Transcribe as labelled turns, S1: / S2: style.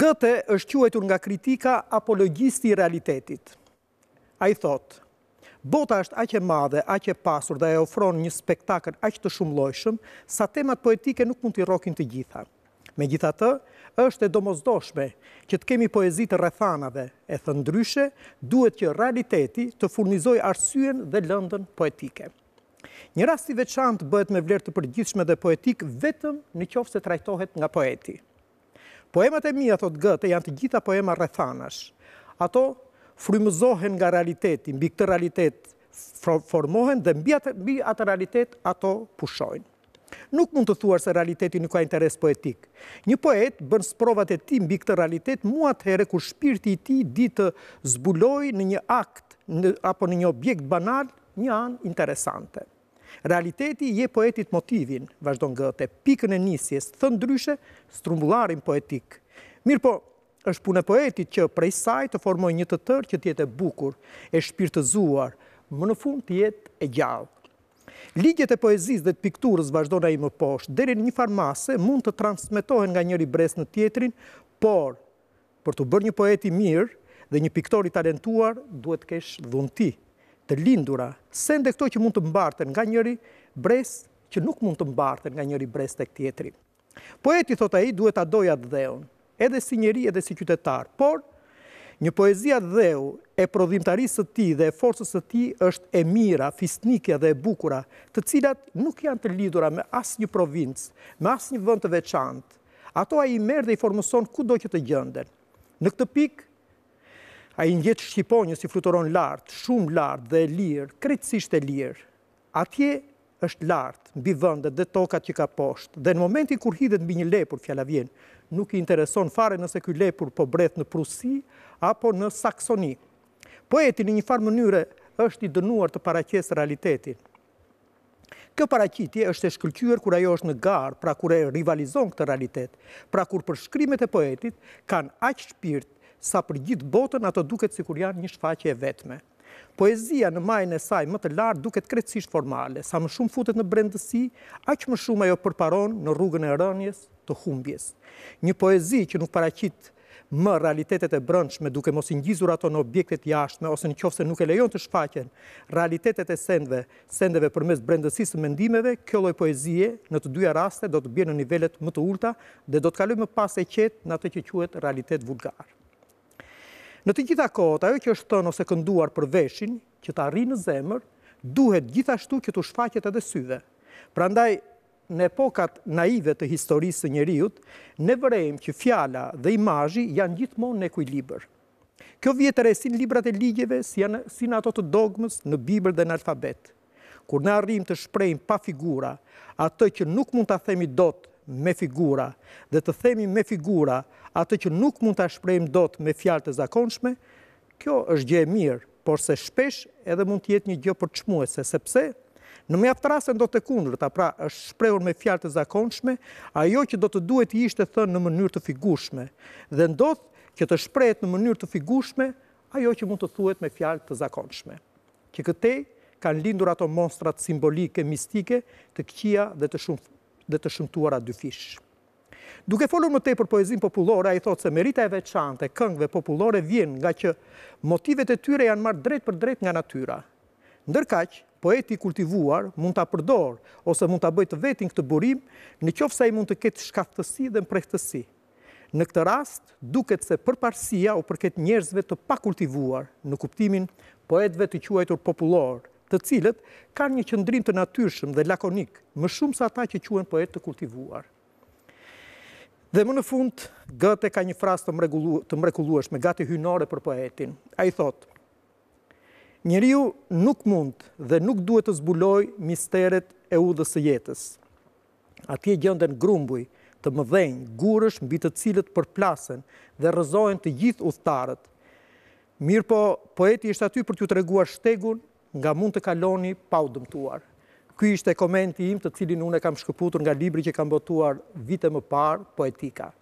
S1: Gëte është quajtur nga kritika apologisti i realitetit. A i thotë, bota është aqe madhe, aqe pasur dhe e ofron një spektakër aqe të shumë lojshëm, sa temat poetike nuk mund i rokin të gjitha. Me gjitha të, është e domozdoshme që të kemi poezitë rrethanave e thëndryshe, duhet që realiteti të furnizoj arsyen dhe lëndën poetike. Një rasti veçant bëhet me vlerë të përgjithshme dhe poetik vetëm në qofë se trajtohet nga poeti. Poemat e mi, ato të gëtë, janë të gjitha poema rrethanash. Ato frimëzohen nga realiteti, mbi këtë realitet formohen dhe mbi atë realitet ato pushojnë. Nuk mund të thuar se realiteti nuk ka interes poetik. Një poet bën sprovat e ti mbi këtë realitet muat herë kur shpirti i ti di të zbuloj në një akt apo në një objekt banal një anë interesante. Realiteti je poetit motivin, vazhdo nga pikën e njësjes, thëndryshe ndryshe, strumbullarin poetik. Mirë po, është punë e poetit që prej saj të formoj një të tërë që tjetë e bukur, e shpirtëzuar, më në fund tjetë e gjallë. Ligjet e poezis dhe të pikturës vazhdo në e më poshtë, dherën një farmase mund të transmitohen nga njëri bres në tjetërin, por, për të bërë një poeti mirë dhe një piktori talentuar, duhet kesh dhunti të lindura, se ndë këto që mund të mbarten nga njëri brez që nuk mund të mbarten nga njëri brez të këtjetri. Poeti, thot i, duhet a doja dheun, edhe si njëri edhe si qytetar, por një poezia dheu e prodhimtarisë të ti dhe e forësës të ti është e mira, fisnikja dhe e bukura, të cilat nuk janë të lidura me asë një provincë, me asë një vënd të veçantë. Ato a i merë dhe i formëson ku do që të gjënden. Në këtë pikë, a i njëtë Shqiponjës i fluturon lartë, shumë lartë dhe lirë, krejtësisht e lirë, atje është lartë, mbi vëndet dhe tokat që ka poshtë, dhe në momentin kur hidhet mbi një lepur, fjalla vjenë, nuk i intereson fare nëse këj lepur po breth në Prusi, apo në Saksoni. Poeti në një farë mënyre është i dënuar të paraqes realitetin. Kjo paraqitje është e shkëllqyër kur ajo është në garë, pra kur e rivalizon këtë realitet, pra kur përshkrimet e poetit kanë aqë shpirtë sa për gjithë botën ato duket si kur janë një shfaqe e vetme. Poezia në majnë e saj më të lartë duket krecish formale, sa më shumë futet në brendësi, që më shumë ajo përparon në rrugën e rënjes të humbjes. Një poezi që nuk paracit më realitetet e brëndshme duke mos i ngjizur ato në objektet jashtme ose në se nuk e lejon të shfaqen realitetet e sendve, sendeve përmes brendësisë mendimeve, kjo lloj poezie në të dyja raste do të bjerë në nivelet më të ulta dhe do të kalojë më pas e qetë në atë që quhet realitet vulgar. Në të gjitha kohët, ajo që është thënë ose kënduar për veshin, që të arri në zemër, duhet gjithashtu që të shfaqet edhe syve. Pra ndaj, në epokat naive të historisë njëriut, ne vërejmë që fjala dhe imajji janë gjithmonë në ekuilibër. Kjo vjetëre si në librat e ligjeve, si në ato të dogmës në Bibër dhe në alfabet. Kur në arrim të shprejmë pa figura, atë që nuk mund të themi dotë me figura, dhe të themi me figura atë që nuk mund të ashprejmë do të me fjalë të zakonshme, kjo është gjë e mirë, por se shpesh edhe mund të jetë një gjë për sepse në me aftrasën do të kundrëta, pra është shprejur me fjalë të zakonshme, ajo që do të duhet i ishte thënë në mënyrë të figushme, dhe ndodhë që të shprejt në mënyrë të figushme, ajo që mund të thuet me fjalë të zakonshme. Që këtej kanë lindur ato monstrat simbolike, mistike, të këqia dhe të shumë dhe të shëntuara dy fish. Duke folur më tej për poezin populore, a i thotë se merita e veçante, këngve populore vjen nga që motivet e tyre janë marrë drejt për drejt nga natyra. Ndërkaq, poeti kultivuar mund t'a përdor ose mund t'a bëjt të vetin këtë burim në qofë sa i mund të ketë shkaftësi dhe mprehtësi. Në këtë rast, duket se përparsia u përket njerëzve të pakultivuar në kuptimin poetve të quajtur populorë, të cilët ka një qëndrim të natyrshëm dhe lakonik, më shumë sa ata që quen poet të kultivuar. Dhe më në fund, gëte ka një fras të, mregullu, mrekulluash me gati hynore për poetin. A i thotë, njëriu nuk mund dhe nuk duhet të zbuloj misteret e udhës e jetës. Atje gjënden grumbuj, të mëdhenj, gurësh mbi të cilët përplasen dhe rëzojnë të gjithë uthtarët. Mirë po, poeti ishtë aty për t'ju të reguar shtegun nga mund të kaloni pa u dëmtuar. Ky ishte komenti im të cilin unë e kam shkëputur nga libri që kam botuar vite më par, poetika.